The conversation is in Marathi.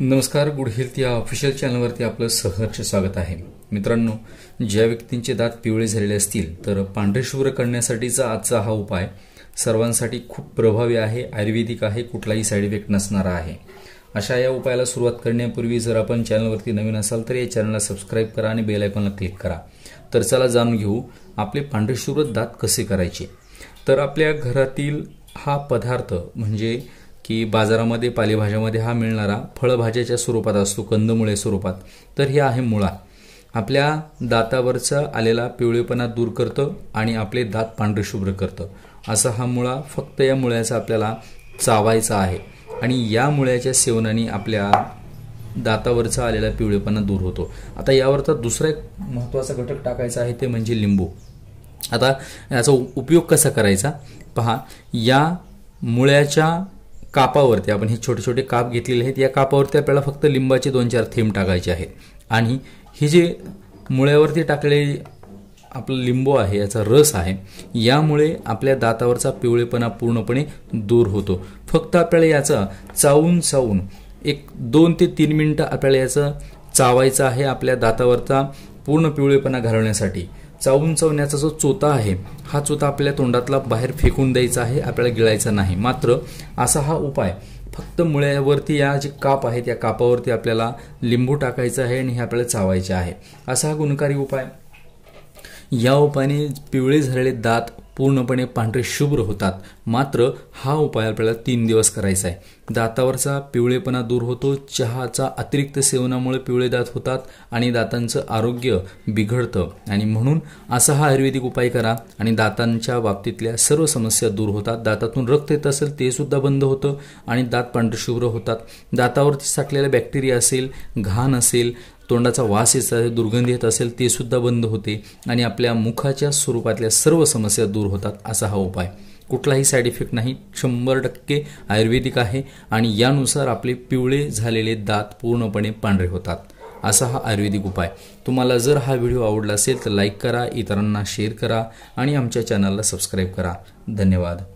नमस्कार गुड हेल्थ या ऑफिशियल चॅनलवरती आपलं सहर्ष स्वागत आहे मित्रांनो ज्या व्यक्तींचे दात पिवळे झालेले असतील तर पांढरे करण्यासाठीचा आजचा हा उपाय सर्वांसाठी खूप प्रभावी आहे आयुर्वेदिक आहे कुठलाही साईड इफेक्ट नसणारा आहे अशा या उपायाला सुरुवात करण्यापूर्वी जर आपण चॅनलवरती नवीन असाल तर या चॅनलला सबस्क्राईब करा आणि बेल आयकॉनला क्लिक करा तर चला जाणून घेऊ आपले पांढरेशुभ्र दात कसे करायचे तर आपल्या घरातील हा पदार्थ म्हणजे की बाजारामध्ये पालेभाज्यामध्ये हा मिळणारा फळभाज्याच्या स्वरूपात असतो कंदमुळे स्वरूपात तर हे आहे मुळा आपल्या दातावरचा आलेला पिवळेपणा दूर करतं आणि आपले दात पांढरे शुभ्र करतं असा हा मुळा फक्त या मुळ्याचा आपल्याला चावायचा आहे आणि या मुळ्याच्या सेवनाने आपल्या दातावरचा आलेला पिवळेपणा दूर होतो आता यावर तर दुसरा एक महत्त्वाचा घटक टाकायचा आहे ते म्हणजे लिंबू आता याचा उपयोग कसा करायचा पहा या मुळ्याच्या कापावरती आपण हे छोटे छोटे काप घेतलेले आहेत या कापावरती आपल्याला फक्त लिंबाचे दोन चार थेंब टाकायचे आहेत आणि हे जे मुळ्यावरती टाकले आपलं लिंबू आहे याचा रस आहे यामुळे आपल्या दातावरचा पिवळेपणा पूर्णपणे दूर होतो फक्त आपल्याला याचा चावून चावून एक दोन ते तीन मिनटं आपल्याला याचं चावायचं आहे आपल्या दातावरचा पूर्ण पिवळेपणा घालवण्यासाठी चावून चावण्याचा जो चोता आहे हा चोता आपल्या तोंडातला बाहेर फेकून द्यायचा आहे आपल्याला गिळायचा नाही मात्र असा हा उपाय फक्त मुळ्यावरती या जे काप आहे या कापावरती आपल्याला लिंबू टाकायचं आहे आणि हे आपल्याला चावायचे आहे असा हा गुणकारी उपाय या उपायाने पिवळे झालेले दात पूर्णपणे पांढरे शुभ्र होतात मात्र हा उपाय आपल्याला तीन दिवस करायचा आहे दातावरचा पिवळेपणा दूर होतो चहाचा अतिरिक्त सेवनामुळे पिवळे दात होतात आणि दातांचं आरोग्य बिघडतं आणि म्हणून असा हा आयुर्वेदिक उपाय करा आणि दातांच्या बाबतीतल्या सर्व समस्या दूर होतात दातातून रक्त येत असेल ते सुद्धा बंद होतं आणि दात पांढरे शुभ्र होतात दातावरती साठलेल्या बॅक्टेरिया असेल घाण असेल तोंडाचा वास येत दुर्गंधी येत असेल ते सुद्धा बंद होते आणि आपल्या मुखाच्या स्वरूपातल्या सर्व समस्या दूर होतात असा हा उपाय कुठलाही साईड इफेक्ट नाही शंभर टक्के आयुर्वेदिक आहे आणि यानुसार आपले पिवळे झालेले दात पूर्णपणे पांढरे होतात असा हा आयुर्वेदिक उपाय तुम्हाला जर हा व्हिडिओ आवडला असेल तर लाईक करा इतरांना शेअर करा आणि आमच्या चॅनलला सबस्क्राईब करा धन्यवाद